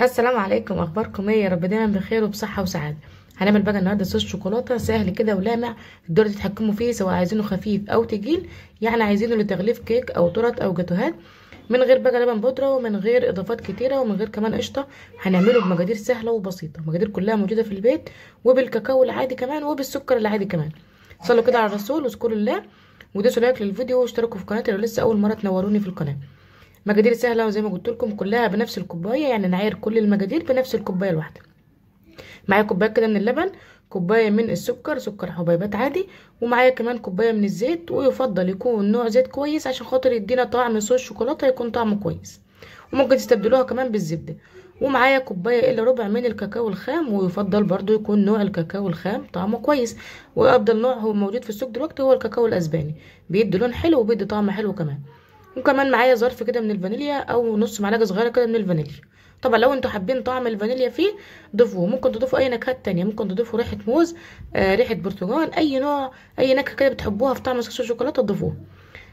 السلام عليكم اخباركم ايه يا رب دايما بخير وبصحه وسعاده هنعمل بقى النهارده صوص شوكولاته سهل كده ولامع تقدروا تتحكموا فيه سواء عايزينه خفيف او تقيل يعني عايزينه لتغليف كيك او تورت او جاتوهات من غير بقى لبن بودره ومن غير اضافات كتيره ومن غير كمان قشطه هنعمله بمقادير سهله وبسيطه مقادير كلها موجوده في البيت وبالكاكاو العادي كمان وبالسكر العادي كمان صلوا كده على الرسول واذكروا الله ودوسوا لايك للفيديو واشتركوا في قناتي لو لسه اول مره تنوروني في القناه مقادير سهله وزي ما قلت لكم كلها بنفس الكوبايه يعني نعاير كل المقادير بنفس الكوبايه الواحده معايا كوبايه كده من اللبن كوبايه من السكر سكر حبيبات عادي ومعايا كمان كوبايه من الزيت ويفضل يكون نوع زيت كويس عشان خاطر يدينا طعم صوص شوكولاته يكون طعمه كويس وممكن تستبدلوها كمان بالزبده ومعايا كوبايه الا ربع من الكاكاو الخام ويفضل برضو يكون نوع الكاكاو الخام طعمه كويس وافضل نوع هو موجود في السوق دلوقتي هو الكاكاو الاسباني بيدي لون حلو وبيدي طعم حلو كمان وكمان معايا ظرف كده من الفانيليا او نص معلقه صغيره كده من الفانيليا طبعا لو انتوا حابين طعم الفانيليا فيه ضيفوه ممكن تضيفوا اي نكهات تانية ممكن تضيفوا ريحه موز آه ريحه برتقال اي نوع اي نكهه كده بتحبوها في طعم صوص الشوكولاته تضيفوه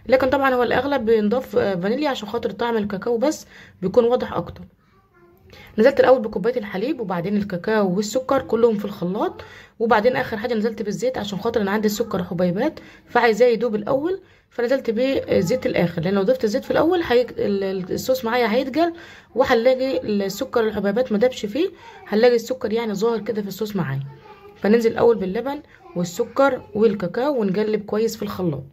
لكن طبعا هو الاغلب بينضاف آه فانيليا عشان خاطر طعم الكاكاو بس بيكون واضح اكتر نزلت الاول بكوبايه الحليب وبعدين الكاكاو والسكر كلهم في الخلاط وبعدين اخر حاجه نزلت بالزيت عشان خاطر انا عندي السكر حبيبات فعايزاه يدوب الاول فنزلت بيه الاخر لان لو ضفت الزيت في الاول حي... الصوص معايا هيتجل وهنلاقي السكر الحبيبات ما دابش فيه هنلاقي السكر يعني ظاهر كده في الصوص معايا فننزل الاول باللبن والسكر والكاكاو ونقلب كويس في الخلاط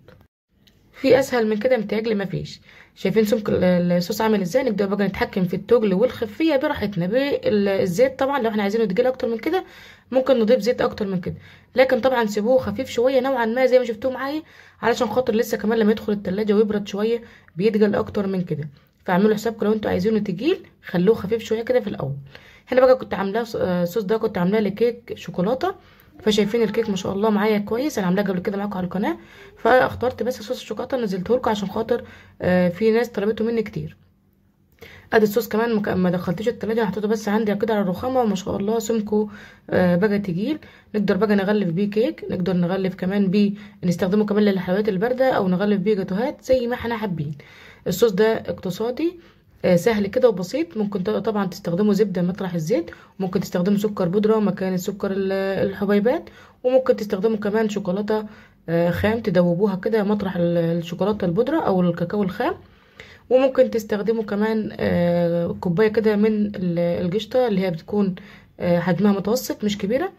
في اسهل من كده متهيألي مفيش شايفين سمك الصوص عامل ازاي نقدر بقى نتحكم في التوجل والخفيه براحتنا بالزيت طبعا لو احنا عايزينه تقيل اكتر من كده ممكن نضيف زيت اكتر من كده لكن طبعا سيبوه خفيف شويه نوعا ما زي ما شفتوه معايا علشان خاطر لسه كمان لما يدخل التلاجة ويبرد شويه بيتقل اكتر من كده فاعملوا حسابكم لو انتوا عايزينه تقيل خلوه خفيف شويه كده في الاول هنا بقى كنت عاملاه آه، الصوص ده كنت عاملاه لكيك شوكولاته فشايفين الكيك ما شاء الله معايا كويس انا عاملاه قبل كده معاكم على القناه فاخترت بس صوص الشوكولاته نزلته لكم عشان خاطر آه في ناس طلبته مني كتير ادي الصوص كمان ما دخلتوش التلاجة حطيته بس عندي كده على الرخامه وما شاء الله سمكه آه بقى تقيل نقدر بقى نغلف بيه كيك نقدر نغلف كمان بيه نستخدمه كمان للحلويات البارده او نغلف بيه جاتوهات زي ما احنا حابين الصوص ده اقتصادي آه، سهل كده وبسيط ممكن طبعا تستخدموا زبدة مطرح الزيت ممكن تستخدموا سكر بودرة مكان السكر الحبيبات وممكن تستخدموا كمان شوكولاتة آه، خام تدوبوها كده مطرح الشوكولاتة البودرة او الكاكاو الخام وممكن تستخدموا كمان آه، كوباية كده من القشطة اللي هي بتكون حجمها متوسط مش كبيرة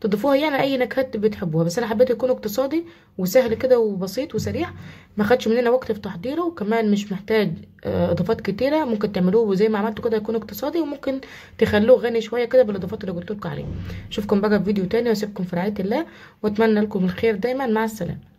تضيفوها يعني اي نكهات بتحبوها بس انا حبيت يكون اقتصادي وسهل كده وبسيط وسريع ما خدش مننا وقت في تحضيره وكمان مش محتاج آه، اضافات كتيره ممكن تعملوه زي ما عملته كده يكون اقتصادي وممكن تخلوه غني شويه كده بالاضافات اللي قلت لكم عليها اشوفكم بقى في فيديو تاني واسيبكم في رعايه الله واتمنى لكم الخير دايما مع السلامه